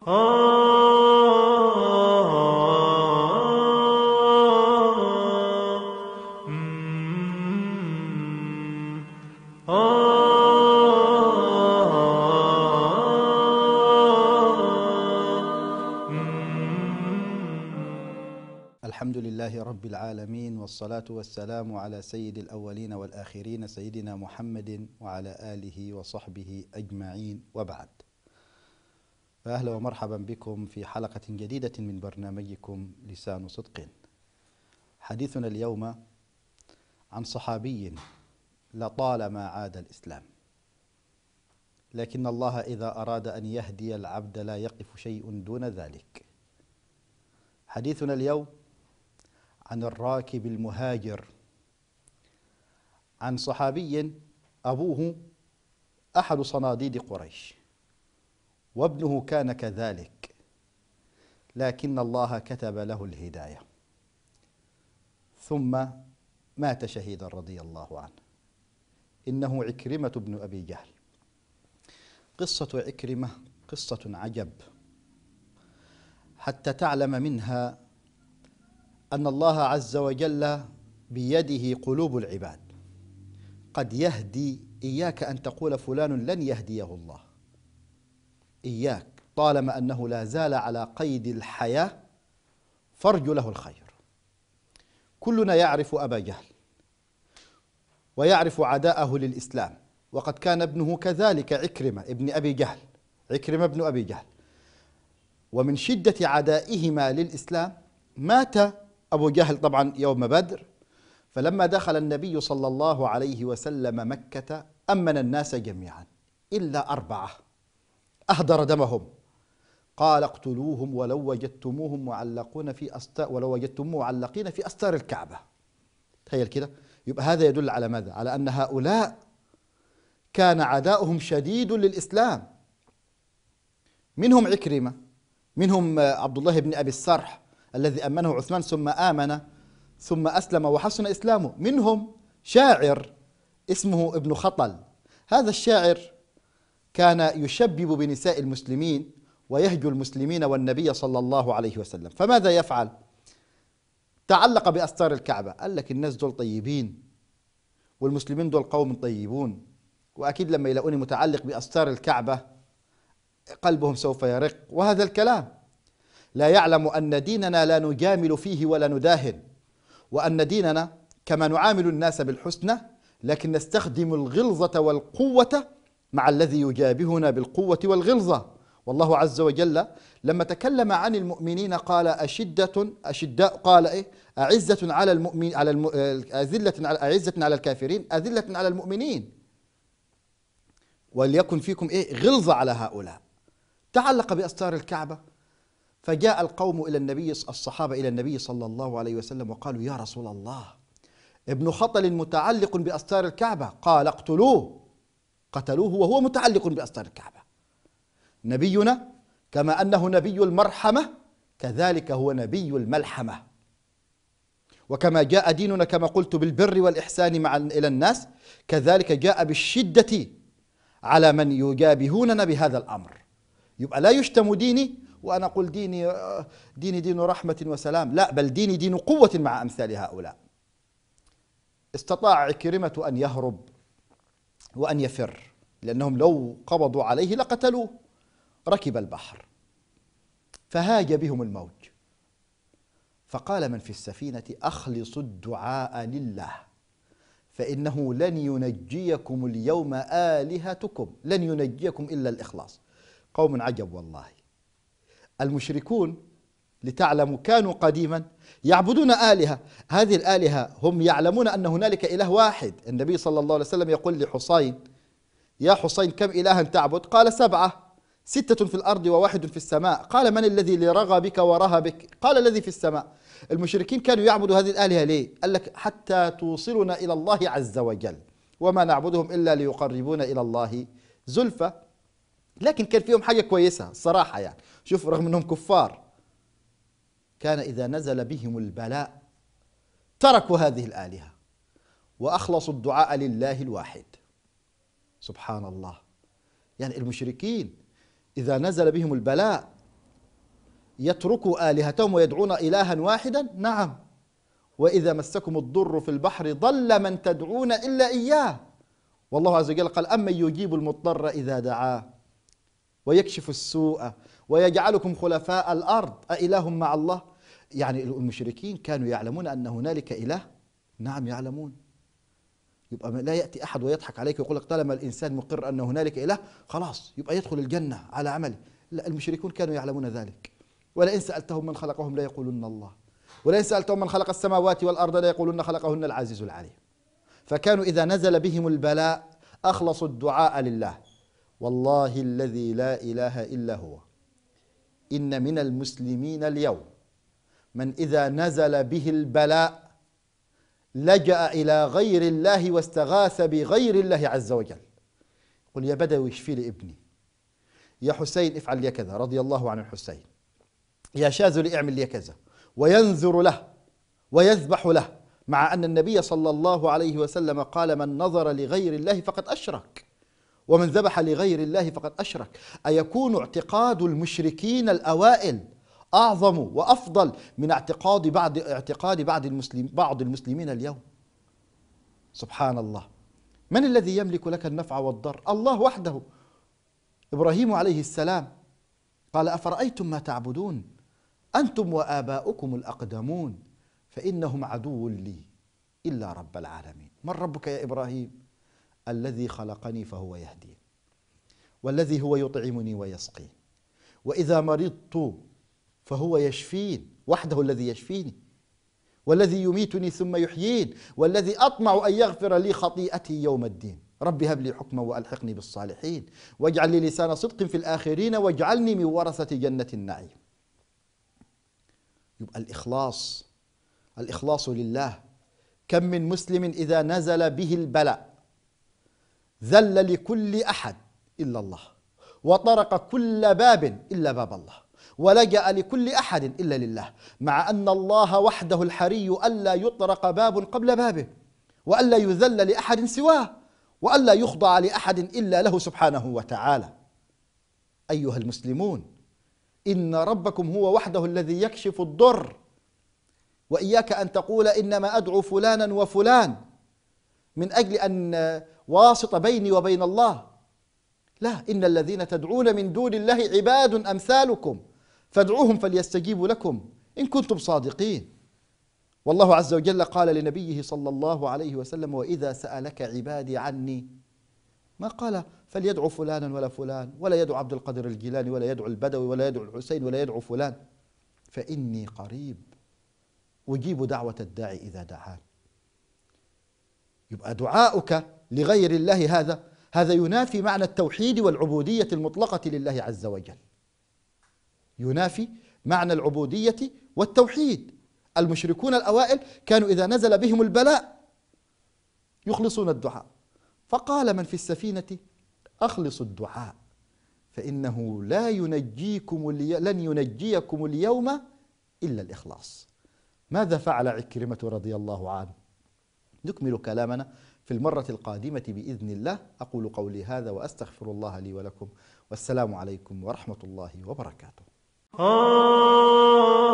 الحمد لله رب العالمين والصلاة والسلام على سيد الأولين والآخرين سيدنا محمد وعلى آله وصحبه أجمعين وبعد فأهلا ومرحبا بكم في حلقة جديدة من برنامجكم لسان صدق حديثنا اليوم عن صحابي لطالما عاد الإسلام لكن الله إذا أراد أن يهدي العبد لا يقف شيء دون ذلك حديثنا اليوم عن الراكب المهاجر عن صحابي أبوه أحد صناديد قريش وابنه كان كذلك لكن الله كتب له الهدايه ثم مات شهيدا رضي الله عنه انه عكرمه بن ابي جهل قصه عكرمه قصه عجب حتى تعلم منها ان الله عز وجل بيده قلوب العباد قد يهدي اياك ان تقول فلان لن يهديه الله إياك طالما أنه لا زال على قيد الحياة فرج له الخير كلنا يعرف أبا جهل ويعرف عداءه للإسلام وقد كان ابنه كذلك عكرمة ابن أبي جهل عكرمة ابن أبي جهل ومن شدة عدائهما للإسلام مات أبو جهل طبعا يوم بدر فلما دخل النبي صلى الله عليه وسلم مكة أمن الناس جميعا إلا أربعة أهدر دمهم قال اقتلوهم ولو وجدتموهم معلقون في أستار ولو وجدتموهم معلقين في أستار الكعبة تخيل كده يبقى هذا يدل على ماذا؟ على أن هؤلاء كان عداؤهم شديد للإسلام منهم عكرمة منهم عبد الله بن أبي السرح الذي أمنه عثمان ثم آمن ثم أسلم وحسن إسلامه منهم شاعر اسمه ابن خطل هذا الشاعر كان يشبب بنساء المسلمين ويهجو المسلمين والنبي صلى الله عليه وسلم فماذا يفعل؟ تعلق بأستار الكعبة قال لك الناس دول طيبين والمسلمين دول قوم طيبون وأكيد لما يلاقوني متعلق بأستار الكعبة قلبهم سوف يرق وهذا الكلام لا يعلم أن ديننا لا نجامل فيه ولا نداهن وأن ديننا كما نعامل الناس بالحسنى لكن نستخدم الغلظة والقوة مع الذي يجابهنا بالقوة والغلظة والله عز وجل لما تكلم عن المؤمنين قال أشدة أشداء قال إيه أعزة على المؤمن على الم... أذلة على أعزة على الكافرين أذلة على المؤمنين وليكن فيكم إيه غلظة على هؤلاء تعلق بأستار الكعبة فجاء القوم إلى النبي الصحابة إلى النبي صلى الله عليه وسلم وقالوا يا رسول الله ابن خطل متعلق بأستار الكعبة قال اقتلوه قتلوه وهو متعلق بأسطار الكعبة نبينا كما أنه نبي المرحمة كذلك هو نبي الملحمة وكما جاء ديننا كما قلت بالبر والإحسان مع إلى الناس كذلك جاء بالشدة على من يجابهوننا بهذا الأمر يبقى لا يشتم ديني وأنا أقول ديني آه، ديني دين رحمة وسلام لا بل ديني دين قوة مع أمثال هؤلاء استطاع عكرمة أن يهرب وأن يفر لأنهم لو قبضوا عليه لقتلوه ركب البحر فهاج بهم الموج فقال من في السفينة أخلصوا الدعاء لله فإنه لن ينجيكم اليوم آلهتكم لن ينجيكم إلا الإخلاص قوم عجب والله المشركون لتعلموا كانوا قديما يعبدون آلهة هذه الآلهة هم يعلمون أن هنالك إله واحد النبي صلى الله عليه وسلم يقول لحسين يا حسين كم إلها تعبد قال سبعة ستة في الأرض وواحد في السماء قال من الذي لرغى بك ورهى بك قال الذي في السماء المشركين كانوا يعبدوا هذه الآلهة ليه قال لك حتى توصلنا إلى الله عز وجل وما نعبدهم إلا ليقربونا إلى الله زلفى لكن كان فيهم حاجة كويسة الصراحة يعني شوف رغم أنهم كفار كان إذا نزل بهم البلاء تركوا هذه الآلهة وأخلصوا الدعاء لله الواحد سبحان الله يعني المشركين إذا نزل بهم البلاء يتركوا آلهتهم ويدعون إلها واحدا نعم وإذا مسكم الضر في البحر ضل من تدعون إلا إياه والله عز وجل قال أمن يجيب المضطر إذا دعاه ويكشف السوء ويجعلكم خلفاء الأرض أإله مع الله يعني المشركين كانوا يعلمون أن هنالك إله نعم يعلمون يبقى لا يأتي أحد ويضحك عليك ويقول لك طالما الإنسان مقر أن هنالك إله خلاص يبقى يدخل الجنة على عمله لا المشركون كانوا يعلمون ذلك ولئن سألتهم من خلقهم ليقولن الله ولئن سألتهم من خلق السماوات والأرض ليقولن خلقهن العزيز العليم فكانوا إذا نزل بهم البلاء أخلصوا الدعاء لله والله الذي لا إله إلا هو إن من المسلمين اليوم من إذا نزل به البلاء لجأ إلى غير الله واستغاث بغير الله عز وجل قل يا بدوي اشفي لي ابني يا حسين افعل لي كذا رضي الله عن الحسين يا شاذلي اعمل لي كذا وينذر له ويذبح له مع أن النبي صلى الله عليه وسلم قال من نظر لغير الله فقد أشرك ومن ذبح لغير الله فقد أشرك أيكون اعتقاد المشركين الأوائل أعظم وأفضل من اعتقاد بعض اعتقاد بعض المسلم بعض المسلمين اليوم سبحان الله من الذي يملك لك النفع والضر الله وحده إبراهيم عليه السلام قال أفرأيتم ما تعبدون أنتم وآباؤكم الأقدمون فإنهم عدو لي إلا رب العالمين من ربك يا إبراهيم الذي خلقني فهو يهدين والذي هو يطعمني ويسقين وإذا مرضت فهو يشفين وحده الذي يشفيني والذي يميتني ثم يحيين والذي أطمع أن يغفر لي خطيئتي يوم الدين رب هب لي حكما وألحقني بالصالحين واجعل لي لسان صدق في الآخرين واجعلني من ورثة جنة النعيم يبقى الإخلاص الإخلاص لله كم من مسلم إذا نزل به البلاء ذل لكل أحد إلا الله وطرق كل باب إلا باب الله ولجأ لكل أحد إلا لله مع أن الله وحده الحري ألا يطرق باب قبل بابه وألا يذل لأحد سواه وألا يخضع لأحد إلا له سبحانه وتعالى أيها المسلمون إن ربكم هو وحده الذي يكشف الضر وإياك أن تقول إنما أدعو فلانا وفلان من أجل أن واسط بيني وبين الله لا إن الذين تدعون من دون الله عباد أمثالكم فادعوهم فليستجيبوا لكم إن كنتم صادقين والله عز وجل قال لنبيه صلى الله عليه وسلم وإذا سألك عبادي عني ما قال فليدعو فلانا ولا فلان ولا يدعو عبد القادر الجيلاني ولا يدعو البدوي ولا يدعو الحسين ولا يدعو فلان فإني قريب أجيب دعوة الداعي إذا دعان يبقى دعاؤك لغير الله هذا هذا ينافي معنى التوحيد والعبودية المطلقة لله عز وجل ينافي معنى العبودية والتوحيد المشركون الأوائل كانوا إذا نزل بهم البلاء يخلصون الدعاء فقال من في السفينة أخلصوا الدعاء فإنه لا ينجيكم لن ينجيكم اليوم إلا الإخلاص ماذا فعل عكرمة رضي الله عنه نكمل كلامنا في المرة القادمة بإذن الله أقول قولي هذا وأستغفر الله لي ولكم والسلام عليكم ورحمة الله وبركاته Oh.